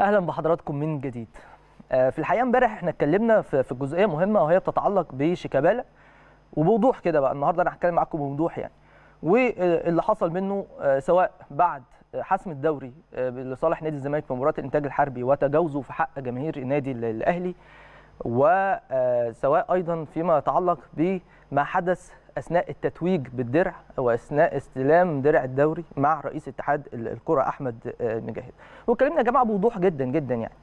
اهلا بحضراتكم من جديد آه، في الحقيقه امبارح احنا اتكلمنا في جزئيه مهمه وهي بتتعلق بشيكابالا وبوضوح كده بقى النهارده انا هتكلم معاكم بوضوح يعني واللي حصل منه آه، سواء بعد حسم الدوري آه، لصالح نادي الزمالك في مباراه الانتاج الحربي وتجاوزه في حق جماهير النادي الاهلي وسواء ايضا فيما يتعلق بما حدث اثناء التتويج بالدرع واثناء استلام درع الدوري مع رئيس اتحاد الكره احمد آه، مجاهد واتكلمنا يا جماعه بوضوح جدا جدا يعني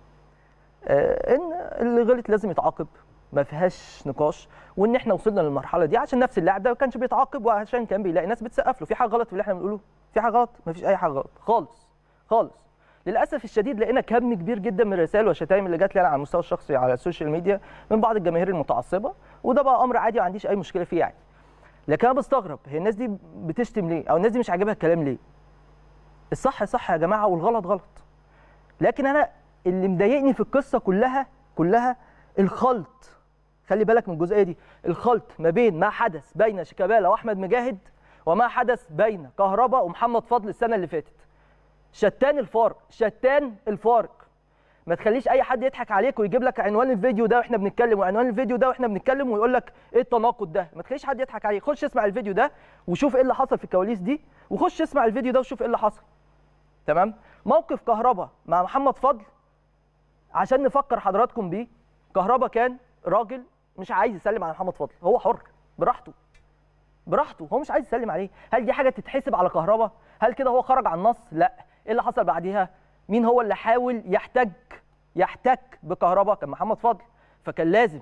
آه، ان اللي غلط لازم يتعاقب ما فيهاش نقاش وان احنا وصلنا للمرحله دي عشان نفس اللاعب ده ما كانش بيتعاقب وعشان كان بيلاقي ناس بتسقف له في حاجه غلط في اللي احنا بنقوله في حاجه غلط ما فيش اي حاجه غلط خالص خالص للاسف الشديد لقينا كم كبير جدا من الرسائل والشتائم اللي جات لي انا على المستوى الشخصي على السوشيال ميديا من بعض الجماهير المتعصبه وده بقى امر عادي ما عنديش اي مشكله فيه يعني لكن انا بستغرب هي الناس دي بتشتم ليه او الناس دي مش عاجبها الكلام ليه الصح صح يا جماعه والغلط غلط لكن انا اللي مضايقني في القصه كلها كلها الخلط خلي بالك من الجزئيه دي الخلط ما بين ما حدث بين شيكابالا واحمد مجاهد وما حدث بين كهربا ومحمد فضل السنه اللي فاتت شتان الفارق شتان الفارق ما تخليش اي حد يضحك عليك ويجيب لك عنوان الفيديو ده واحنا بنتكلم وعنوان الفيديو ده واحنا بنتكلم ويقول لك ايه التناقض ده ما تخليش حد يضحك عليك خش اسمع الفيديو ده وشوف ايه اللي حصل في الكواليس دي وخش اسمع الفيديو ده وشوف ايه اللي حصل تمام موقف كهربا مع محمد فضل عشان نفكر حضراتكم بيه كهربا كان راجل مش عايز يسلم على محمد فضل هو حر براحته براحته هو مش عايز يسلم عليه هل دي حاجه تتحسب على كهربا هل كده هو خرج عن النص لا ايه اللي حصل بعديها مين هو اللي حاول يحتج يحتك بكهرباء كان محمد فضل فكان لازم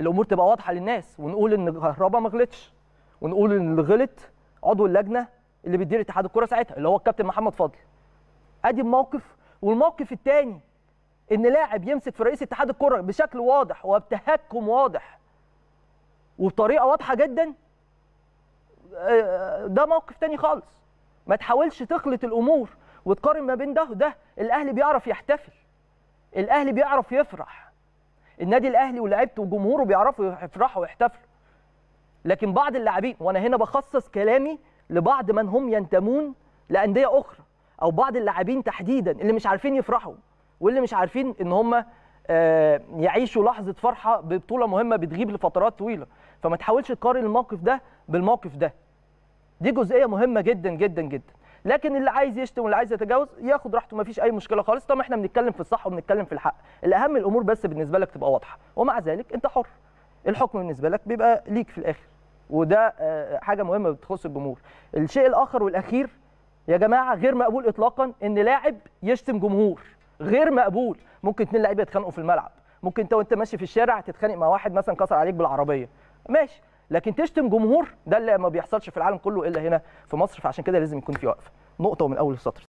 الامور تبقى واضحه للناس ونقول ان كهرباء ما غلطش ونقول ان اللي غلط عضو اللجنه اللي بيدير اتحاد الكوره ساعتها اللي هو الكابتن محمد فضل ادي الموقف والموقف الثاني ان لاعب يمسك في رئيس اتحاد الكوره بشكل واضح وبتهكم واضح وبطريقه واضحه جدا آه، آه، ده موقف تاني خالص ما تحاولش تخلط الامور وتقارن ما بين ده وده الاهلي بيعرف يحتفل الاهلي بيعرف يفرح النادي الاهلي ولاعيبته وجمهوره بيعرفوا يفرحوا ويحتفلوا لكن بعض اللاعبين وانا هنا بخصص كلامي لبعض من هم ينتمون لانديه اخرى او بعض اللاعبين تحديدا اللي مش عارفين يفرحوا واللي مش عارفين ان هم آه، يعيشوا لحظه فرحه ببطوله مهمه بتغيب لفترات طويله فما تحاولش تقارن الموقف ده بالموقف ده دي جزئيه مهمه جدا جدا جدا لكن اللي عايز يشتم واللي عايز يتجاوز ياخد راحته ما فيش اي مشكله خالص طالما احنا بنتكلم في الصح وبنتكلم في الحق الاهم الامور بس بالنسبه لك تبقى واضحه ومع ذلك انت حر الحكم بالنسبه لك بيبقى ليك في الاخر وده آه، حاجه مهمه بتخص الجمهور الشيء الاخر والاخير يا جماعه غير مقبول اطلاقا ان لاعب يشتم جمهور غير مقبول ممكن اتنين لعيبه يتخانقوا في الملعب ممكن انت وانت ماشي في الشارع تتخانق مع واحد مثلا كسر عليك بالعربيه ماشي لكن تشتم جمهور ده اللي ما بيحصلش في العالم كله الا هنا في مصر فعشان كده لازم يكون في وقفه نقطه ومن اول السطر